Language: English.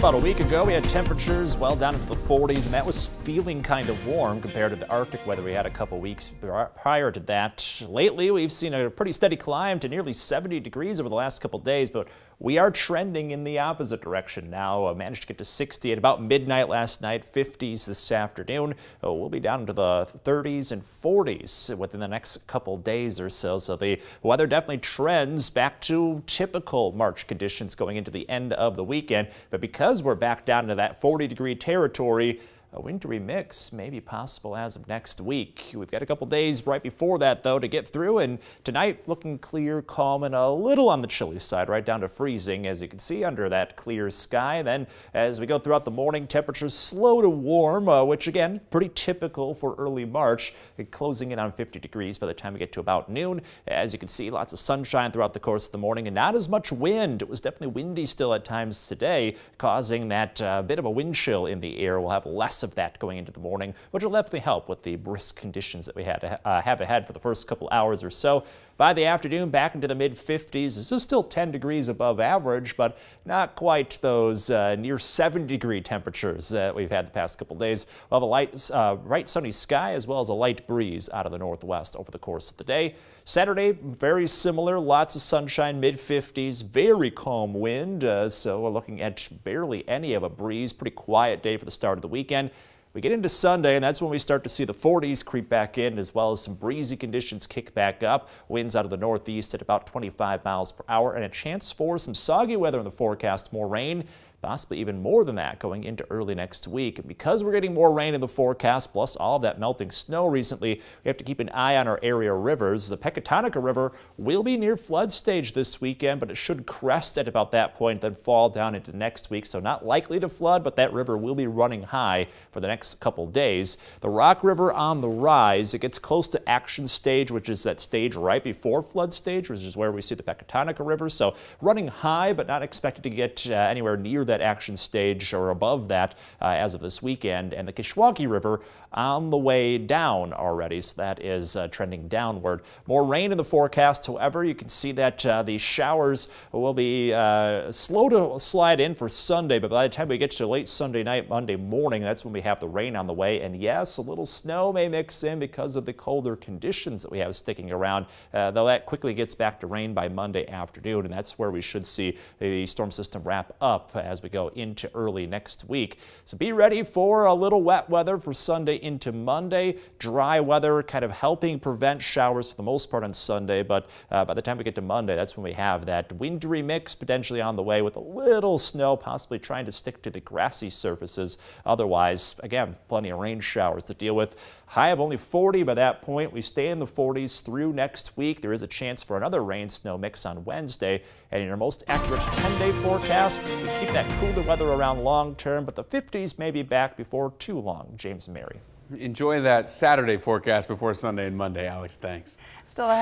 about a week ago, we had temperatures well down into the 40s, and that was feeling kind of warm compared to the Arctic weather we had a couple weeks prior to that. Lately, we've seen a pretty steady climb to nearly 70 degrees over the last couple days, but we are trending in the opposite direction now. I uh, managed to get to 60 at about midnight last night, 50s this afternoon. Uh, we'll be down into the 30s and 40s within the next couple days or so. So the weather definitely trends back to typical March conditions going into the end of the weekend. But because because we're back down to that 40 degree territory, a wintry mix may be possible as of next week. We've got a couple days right before that, though, to get through, and tonight looking clear, calm, and a little on the chilly side, right down to freezing, as you can see under that clear sky. Then, as we go throughout the morning, temperatures slow to warm, uh, which again, pretty typical for early March, uh, closing in on 50 degrees by the time we get to about noon. As you can see, lots of sunshine throughout the course of the morning, and not as much wind. It was definitely windy still at times today, causing that uh, bit of a wind chill in the air. We'll have less less of that going into the morning, which will definitely help with the brisk conditions that we had uh, have ahead for the first couple hours or so. By the afternoon, back into the mid 50s. This is still 10 degrees above average, but not quite those uh, near 70 degree temperatures that we've had the past couple days. We'll have a light, uh, bright sunny sky as well as a light breeze out of the northwest over the course of the day. Saturday, very similar. Lots of sunshine, mid 50s, very calm wind. Uh, so we're looking at barely any of a breeze. Pretty quiet day for the start of the weekend. We get into Sunday, and that's when we start to see the 40s creep back in, as well as some breezy conditions kick back up. Winds out of the northeast at about 25 miles per hour, and a chance for some soggy weather in the forecast, more rain possibly even more than that going into early next week. Because we're getting more rain in the forecast, plus all of that melting snow recently, we have to keep an eye on our area rivers. The Pecatonica River will be near flood stage this weekend, but it should crest at about that point, then fall down into next week. So not likely to flood, but that river will be running high for the next couple days. The Rock River on the rise. It gets close to action stage, which is that stage right before flood stage, which is where we see the Pecatonica River. So running high, but not expected to get uh, anywhere near that action stage or above that uh, as of this weekend, and the Kishwaukee River on the way down already, so that is uh, trending downward. More rain in the forecast, however, you can see that uh, the showers will be uh, slow to slide in for Sunday, but by the time we get to late Sunday night, Monday morning, that's when we have the rain on the way. And yes, a little snow may mix in because of the colder conditions that we have sticking around, uh, though that quickly gets back to rain by Monday afternoon, and that's where we should see the storm system wrap up as as we go into early next week. So be ready for a little wet weather for Sunday into Monday. Dry weather kind of helping prevent showers for the most part on Sunday, but uh, by the time we get to Monday, that's when we have that wintry mix potentially on the way with a little snow, possibly trying to stick to the grassy surfaces. Otherwise, again, plenty of rain showers to deal with. High of only 40 by that point. We stay in the 40s through next week. There is a chance for another rain snow mix on Wednesday. And in our most accurate 10 day forecast, we keep that cooler weather around long term, but the 50s may be back before too long. James and Mary. Enjoy that Saturday forecast before Sunday and Monday, Alex. Thanks. Still ahead.